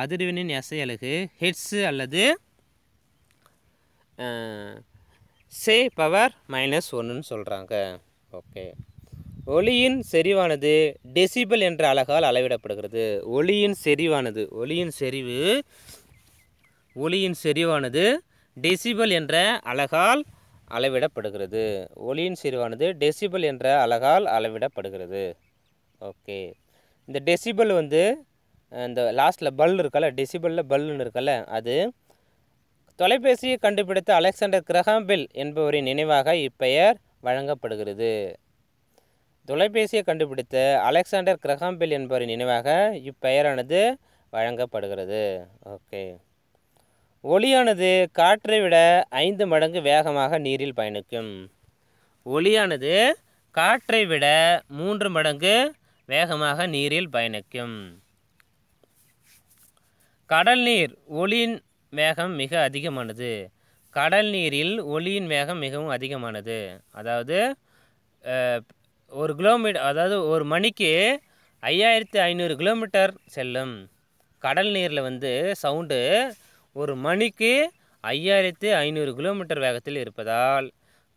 அதிர்வினின் எசை அழகு ஹெட்ஸு அல்லது சே பவர் மைனஸ் ஒன்றுன்னு சொல்கிறாங்க ஓகே ஒளியின் செறிவானது டெசிபல் என்ற அழகால் அளவிடப்படுகிறது ஒளியின் செறிவானது ஒளியின் செறிவு ஒளியின் செறிவானது டெசிபல் என்ற அழகால் அளவிடப்படுகிறது ஒளியின் சிறுவானது டெசிபல் என்ற அழகால் அளவிடப்படுகிறது ஓகே இந்த டெசிபல் வந்து இந்த லாஸ்ட்டில் பல் இருக்கல டெசிபலில் பல்லுன்னு இருக்கல அது தொலைபேசியை கண்டுபிடித்த அலெக்சாண்டர் கிரஹாம்பில் என்பவரின் நினைவாக இப்பெயர் வழங்கப்படுகிறது தொலைபேசியை கண்டுபிடித்த அலெக்சாண்டர் கிரஹாம்பில் என்பவரின் நினைவாக இப்பெயரானது வழங்கப்படுகிறது ஓகே ஒளியானது காற்றை விட ஐந்து மடங்கு வேகமாக நீரில் பயணிக்கும் ஒளியானது காற்றை விட மூன்று மடங்கு வேகமாக நீரில் பயணிக்கும் கடல் நீர் ஒளியின் வேகம் மிக அதிகமானது கடல் நீரில் ஒளியின் வேகம் மிகவும் அதிகமானது அதாவது ஒரு கிலோமீட்டர் அதாவது ஒரு மணிக்கு ஐயாயிரத்து ஐநூறு கிலோமீட்டர் செல்லும் கடல் நீரில் வந்து சவுண்டு ஒரு மணிக்கு ஐயாயிரத்து ஐநூறு கிலோமீட்டர் வேகத்தில் இருப்பதால்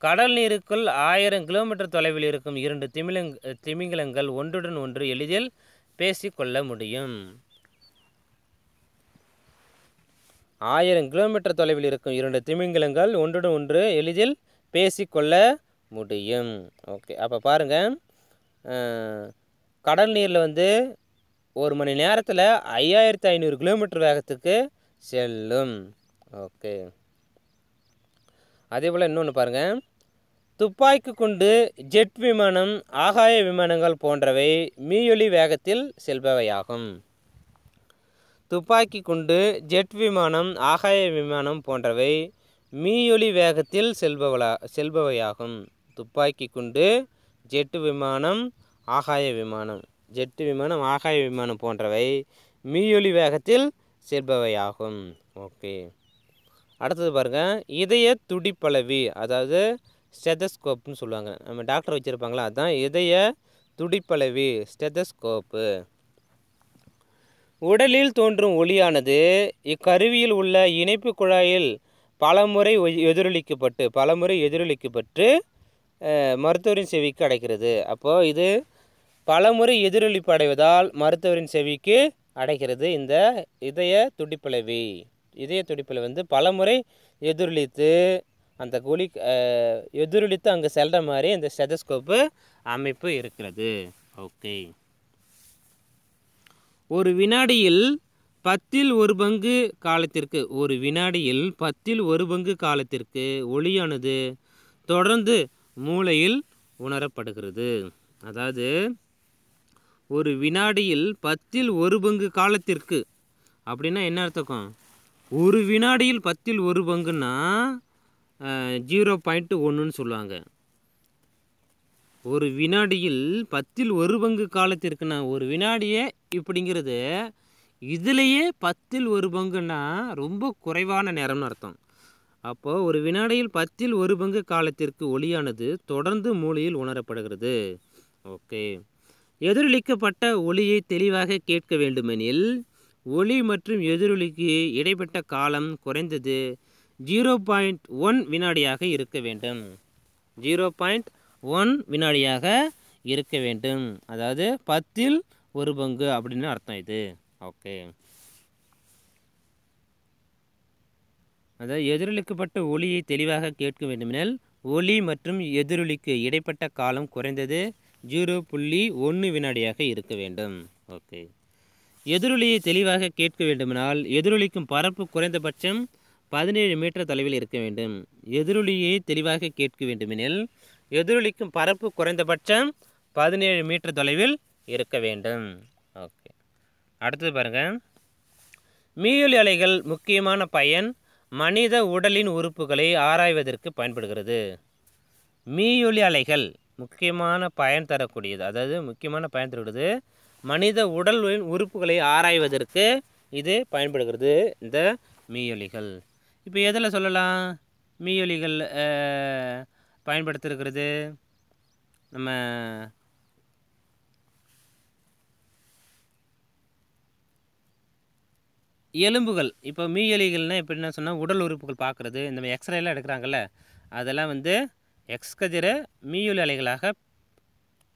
கடல் நீருக்குள் ஆயிரம் கிலோமீட்டர் தொலைவில் இருக்கும் இரண்டு திமிலங் திமிங்கலங்கள் ஒன்றுடன் ஒன்று எளிதில் பேசிக்கொள்ள முடியும் ஆயிரம் கிலோமீட்டர் தொலைவில் இருக்கும் இரண்டு திமிங்கலங்கள் ஒன்றுடன் ஒன்று எளிதில் பேசிக்கொள்ள முடியும் ஓகே அப்போ பாருங்கள் கடல் நீரில் வந்து ஒரு மணி நேரத்தில் ஐயாயிரத்து ஐநூறு கிலோமீட்டர் வேகத்துக்கு செல்லும் ஓகே அதே போல் இன்னொன்று பாருங்கள் துப்பாக்கி குண்டு ஜெட் விமானம் ஆகாய விமானங்கள் போன்றவை மீயொலி வேகத்தில் செல்பவையாகும் துப்பாக்கி குண்டு ஜெட் விமானம் ஆகாய விமானம் போன்றவை மீயொலி வேகத்தில் செல்பவளா செல்பவையாகும் துப்பாக்கி குண்டு ஜெட்டு விமானம் ஆகாய விமானம் ஜெட்டு விமானம் ஆகாய விமானம் போன்றவை மீயொலி வேகத்தில் சேர்பவையாகும் ஓகே அடுத்தது பாருங்கள் இதய துடிப்பளவி அதாவது ஸ்டெதஸ்கோப்னு சொல்லுவாங்க நம்ம டாக்டர் வச்சுருப்பாங்களா அதுதான் இதய துடிப்பளவி ஸ்டெதஸ்கோப்பு உடலில் தோன்றும் ஒளியானது இக்கருவியில் உள்ள இணைப்பு குழாயில் பலமுறை எதிரொலிக்கப்பட்டு பலமுறை எதிரொலிக்கப்பட்டு மருத்துவரின் செவிக்கு அடைக்கிறது அப்போது இது பலமுறை எதிரொலிப்பு அடைவதால் மருத்துவரின் செவிக்கு அடைகிறது இந்த இதய துடிப்பிளவி இதய துடிப்பில் வந்து பலமுறை எதிரொலித்து அந்த குழி எதிரொலித்து அங்கே செல்கிற மாதிரி இந்த ஸ்டெதஸ்கோப்பு அமைப்பு இருக்கிறது ஓகே ஒரு வினாடியில் பத்தில் ஒரு பங்கு காலத்திற்கு ஒரு வினாடியில் பத்தில் ஒரு பங்கு காலத்திற்கு ஒளியானது தொடர்ந்து மூளையில் உணரப்படுகிறது அதாவது ஒரு வினாடியில் பத்தில் ஒரு பங்கு காலத்திற்கு அப்படின்னா என்ன அர்த்தம் ஒரு வினாடியில் பத்தில் ஒரு பங்குன்னா ஜீரோ பாயிண்ட்டு ஒன்றுன்னு சொல்லுவாங்க ஒரு வினாடியில் பத்தில் ஒரு பங்கு காலத்திற்குன்னா ஒரு வினாடியே இப்படிங்கிறது இதுலேயே பத்தில் ஒரு பங்குன்னா ரொம்ப குறைவான நேரம்னு அர்த்தம் அப்போது ஒரு வினாடியில் பத்தில் ஒரு பங்கு காலத்திற்கு ஒளியானது தொடர்ந்து மூளையில் உணரப்படுகிறது ஓகே எதிரொலிக்கப்பட்ட ஒளியை தெளிவாக கேட்க வேண்டுமெனில் ஒளி மற்றும் எதிரொலிக்கு இடைப்பட்ட காலம் குறைந்தது ஜீரோ பாயிண்ட் ஒன் வினாடியாக இருக்க வேண்டும் ஜீரோ பாயிண்ட் ஒன் வினாடியாக இருக்க வேண்டும் அதாவது பத்தில் ஒரு பங்கு அப்படின்னு அர்த்தம் இது ஓகே அதாவது எதிரொலிக்கப்பட்ட ஒளியை தெளிவாக கேட்க வேண்டுமெனில் ஒளி மற்றும் எதிரொலிக்கு இடைப்பட்ட காலம் குறைந்தது ஜீரோ புள்ளி ஒன்று வினாடியாக இருக்க வேண்டும் ஓகே எதிரொலியை தெளிவாக கேட்க வேண்டுமானால் எதிரொலிக்கும் பரப்பு குறைந்தபட்சம் பதினேழு மீட்டர் தொலைவில் இருக்க வேண்டும் எதிரொலியை தெளிவாக கேட்க வேண்டுமெனில் எதிரொலிக்கும் பரப்பு குறைந்தபட்சம் பதினேழு மீட்டர் தொலைவில் இருக்க வேண்டும் ஓகே அடுத்தது பாருங்கள் மீயொலி அலைகள் முக்கியமான பயன் மனித உடலின் உறுப்புகளை ஆராய்வதற்கு பயன்படுகிறது மீயொலி அலைகள் முக்கியமான பயன் தரக்கூடியது அதாவது முக்கியமான பயன் தரக்கூடியது மனித உடலின் உறுப்புகளை ஆராய்வதற்கு இது பயன்படுகிறது இந்த மீயொலிகள் இப்போ எதில் சொல்லலாம் மீயொலிகள் பயன்படுத்திருக்கிறது நம்ம எலும்புகள் இப்போ மீயொலிகள்னால் எப்படின்னா சொன்னால் உடல் உறுப்புகள் பார்க்குறது இந்த மாதிரி எக்ஸ்ரேலாம் எடுக்கிறாங்கல்ல அதெல்லாம் வந்து எக்ஸ் கதிரை மீயுள் அலைகளாக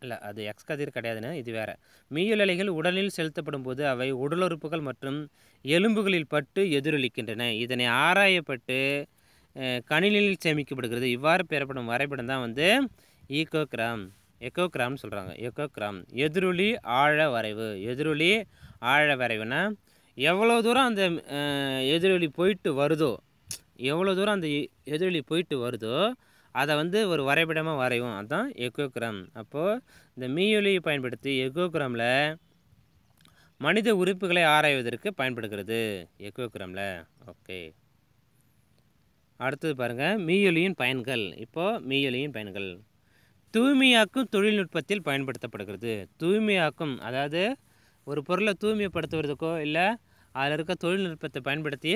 இல்லை அது எக்ஸ் கதிர் கிடையாதுன்னு இது வேறு மீயுள் அலைகள் உடலில் செலுத்தப்படும் போது அவை உடலுறுப்புகள் மற்றும் எலும்புகளில் பட்டு எதிரொலிக்கின்றன இதனை ஆராயப்பட்டு கணினியில் சேமிக்கப்படுகிறது இவ்வாறு பெறப்படும் வரைபடம் தான் வந்து ஈகோகிராம் எக்கோகிராம்னு சொல்கிறாங்க எக்கோகிராம் எதிரொலி ஆழ வரைவு எதிரொலி ஆழ வரைவுனா எவ்வளோ தூரம் அந்த எதிரொலி போயிட்டு வருதோ எவ்வளோ தூரம் அந்த எதிரொலி போயிட்டு வருதோ அதை வந்து ஒரு வரைபடமாக வரைவோம் அதுதான் எக்கோக்ரம் அப்போது இந்த மீயொலியை பயன்படுத்தி எக்கோக்ரமில் மனித உறுப்புகளை ஆராய்வதற்கு பயன்படுகிறது எக்கோக்ரமில் ஓகே அடுத்தது பாருங்கள் மீயொலியின் பயன்கள் இப்போது மீயொலியின் பயன்கள் தூய்மையாக்கும் தொழில்நுட்பத்தில் பயன்படுத்தப்படுகிறது தூய்மையாக்கும் அதாவது ஒரு பொருளை தூய்மைப்படுத்துவதுக்கோ இல்லை அதில் இருக்க தொழில்நுட்பத்தை பயன்படுத்தி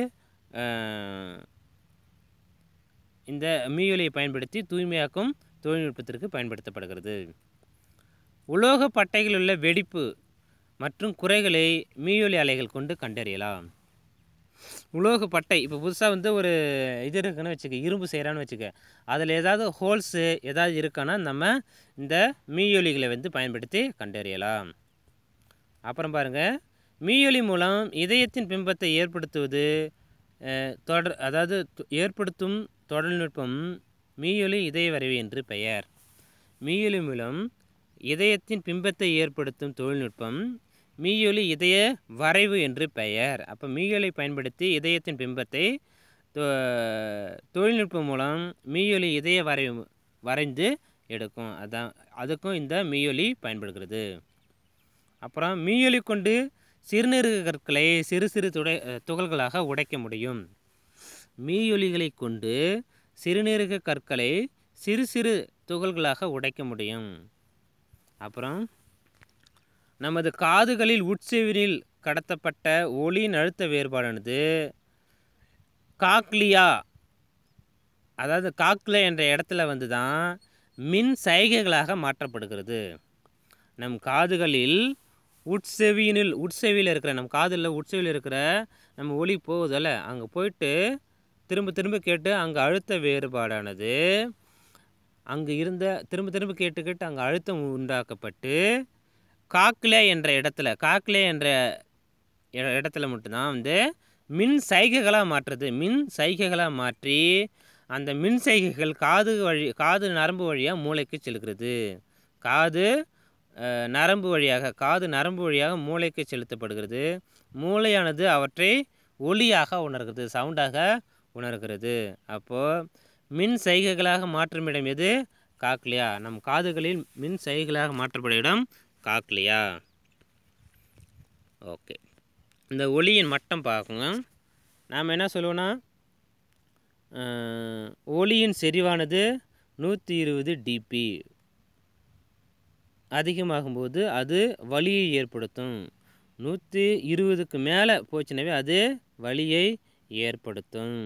இந்த மீயொலியை பயன்படுத்தி தூய்மையாக்கும் தொழில்நுட்பத்திற்கு பயன்படுத்தப்படுகிறது உலோக பட்டைகளில் உள்ள வெடிப்பு மற்றும் குறைகளை மீயொலி அலைகள் கொண்டு கண்டறியலாம் உலோக பட்டை இப்போ புதுசாக வந்து ஒரு இது இருக்குன்னு வச்சுக்க இரும்பு செய்கிறான்னு வச்சுக்க அதில் ஏதாவது ஹோல்ஸு ஏதாவது இருக்கான்னா நம்ம இந்த மீயொலிகளை வந்து பயன்படுத்தி கண்டறியலாம் அப்புறம் பாருங்கள் மீயொலி மூலம் இதயத்தின் பிம்பத்தை ஏற்படுத்துவது தொடர் அதாவது ஏற்படுத்தும் தொழில்நுட்பம் மீயொலி இதய வரைவு என்று பெயர் மீயொலி மூலம் இதயத்தின் பிம்பத்தை ஏற்படுத்தும் தொழில்நுட்பம் மீயொலி இதய வரைவு என்று பெயர் அப்போ மீயொலி பயன்படுத்தி இதயத்தின் பிம்பத்தை தொழில்நுட்பம் மூலம் மீயொலி இதய வரைவு வரைந்து எடுக்கும் அதான் அதுக்கும் இந்த மீயொலி பயன்படுகிறது அப்புறம் மீயொலி கொண்டு சிறுநீரக கற்களை சிறு சிறு துடை துகள்களாக உடைக்க முடியும் மீயொலிகளை கொண்டு சிறுநீரக கற்களை சிறு சிறு துகள்களாக உடைக்க முடியும் அப்புறம் நமது காதுகளில் உட்செவிரில் கடத்தப்பட்ட ஒளியின் அழுத்த வேறுபாடானது காக்லியா அதாவது காக்ல என்ற இடத்துல வந்து தான் மின் சைகைகளாக மாற்றப்படுகிறது நம் காதுகளில் உட்செவியினில் உட்செவியில் இருக்கிற நம் காதில் உட்செவியில் இருக்கிற நம்ம ஒளி போகுதில்ல அங்கே போயிட்டு திரும்ப திரும்ப கேட்டு அங்கே அழுத்த வேறுபாடானது அங்கு இருந்த திரும்ப திரும்ப கேட்டுக்கிட்டு அங்கே அழுத்தம் உண்டாக்கப்பட்டு காக்கிலே என்ற இடத்துல காக்கிலே என்ற இடத்துல மட்டும்தான் வந்து மின் சைகைகளாக மாற்றுறது மின் சைகைகளாக மாற்றி அந்த மின் சைகைகள் காது வழி காது நரம்பு வழியாக மூளைக்கு செலுக்கிறது காது நரம்பு வழியாக காது நரம்பு வழியாக மூளைக்கு செலுத்தப்படுகிறது மூளையானது அவற்றை ஒளியாக உணர்கிறது சவுண்டாக உணர்கிறது அப்போது மின் சைகைகளாக மாற்றும் இடம் எது காக்லியா நம் காதுகளில் மின் சைகைகளாக மாற்றப்படும் இடம் காக்லியா ஓகே இந்த ஒளியின் மட்டம் பார்க்குங்க நாம் என்ன சொல்லுவோன்னா ஒளியின் செறிவானது நூற்றி இருபது டிபி அதிகமாகும்போது அது வலியை ஏற்படுத்தும் நூற்றி இருபதுக்கு மேலே போச்சுனாவே அது வலியை ஏற்படுத்தும்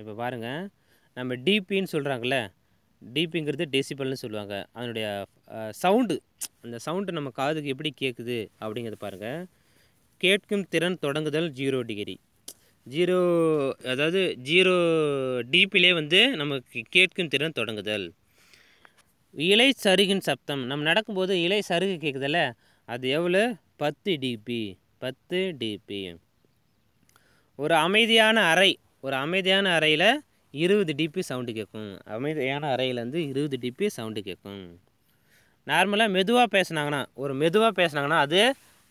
இப்போ பாருங்கள் நம்ம டிபின்னு சொல்கிறாங்கல்ல டிபிங்கிறது டெசிபல்னு சொல்லுவாங்க அதனுடைய சவுண்டு அந்த சவுண்டு நம்ம காதுக்கு எப்படி கேட்குது அப்படிங்கிறத பாருங்கள் கேட்கும் திறன் தொடங்குதல் ஜீரோ டிகிரி ஜீரோ அதாவது ஜீரோ டிபிலே வந்து நமக்கு கேட்கும் திறன் தொடங்குதல் இலை சருகின் சப்தம் நம்ம நடக்கும்போது இலை சருகு கேட்குதல்ல அது எவ்வளோ பத்து டிபி பத்து டிபி ஒரு அமைதியான அறை ஒரு அமைதியான அறையில் இருபது டிபி சவுண்டு கேட்கும் அமைதியான அறையிலேருந்து இருபது டிபி சவுண்டு கேட்கும் நார்மலாக மெதுவாக பேசுனாங்கன்னா ஒரு மெதுவாக பேசுனாங்கன்னா அது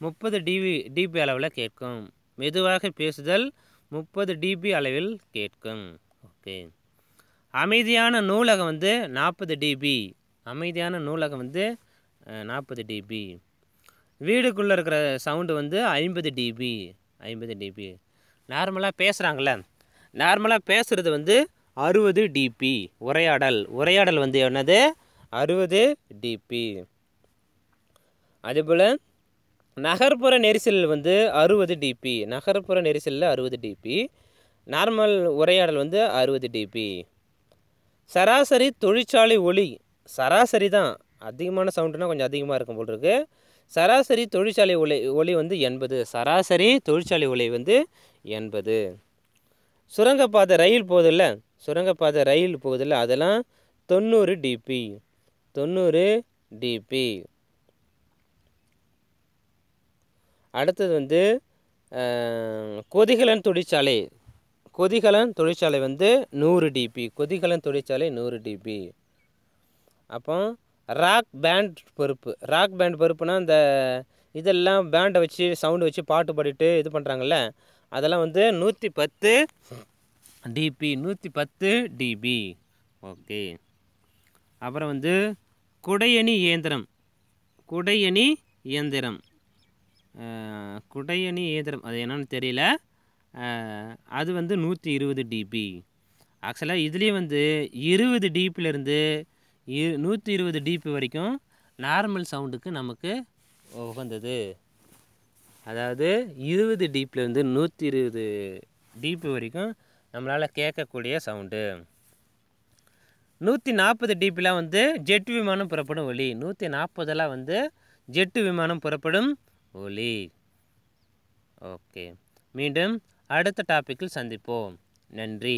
முப்பது டிபி டிபி அளவில் கேட்கும் மெதுவாக பேசுதல் முப்பது டிபி அளவில் கேட்கும் ஓகே அமைதியான நூலகம் வந்து நாற்பது டிபி அமைதியான நூலகம் வந்து நாற்பது டிபி வீடுக்குள்ளே இருக்கிற சவுண்டு வந்து ஐம்பது டிபி ஐம்பது டிபி நார்மலாக பேசுகிறாங்கள நார்மலாக பேசுகிறது வந்து அறுபது டிபி உரையாடல் உரையாடல் வந்து என்னது அறுபது டிபி அதேபோல் நகர்ப்புற நெரிசலில் வந்து அறுபது டிபி நகர்ப்புற நெரிசலில் அறுபது டிபி நார்மல் உரையாடல் வந்து அறுபது டிபி சராசரி தொழிற்சாலை ஒளி சராசரி தான் அதிகமான சவுண்டுனால் கொஞ்சம் அதிகமாக இருக்கும் போல் இருக்குது சராசரி தொழிற்சாலை ஒலை ஒலி வந்து எண்பது சராசரி தொழிற்சாலை ஒலை வந்து எண்பது சுரங்கப்பாதை ரயில் போகுதில்ல சுரங்கப்பாதை ரயில் போகுதில்ல அதெல்லாம் தொண்ணூறு டிபி தொண்ணூறு டிபி அடுத்தது வந்து கொதிகலன் தொழிற்சாலை கொதிகலன் தொழிற்சாலை வந்து நூறு டிபி கொதிகலன் தொழிற்சாலை நூறு டிபி அப்போ ராக் பேண்ட் பொறுப்பு ராக் பேண்ட் பொறுப்புனா இந்த இதெல்லாம் பேண்டை வச்சு சவுண்டு வச்சு பாட்டு பாடிட்டு இது பண்ணுறாங்கல்ல அதெல்லாம் வந்து நூற்றி பத்து டிபி நூற்றி பத்து டிபி ஓகே அப்புறம் வந்து குடையணி இயந்திரம் குடையணி இயந்திரம் குடையணி இயந்திரம் அது என்னன்னு தெரியல அது வந்து நூற்றி இருபது டிபி ஆக்சுவலாக இதுலேயும் வந்து இருபது டிபிலேருந்து இரு நூற்றி இருபது டிபி வரைக்கும் நார்மல் சவுண்டுக்கு நமக்கு உகந்தது அதாவது இருபது டீப்லேருந்து நூற்றி இருபது டிபி வரைக்கும் நம்மளால் கேட்கக்கூடிய சவுண்டு நூற்றி நாற்பது டிபிலாம் வந்து ஜெட் விமானம் புறப்படும் ஒளி நூற்றி நாற்பதெல்லாம் வந்து ஜெட்டு விமானம் புறப்படும் ஒளி ஓகே மீண்டும் அடுத்த டாப்பிக்கில் சந்திப்போம் நன்றி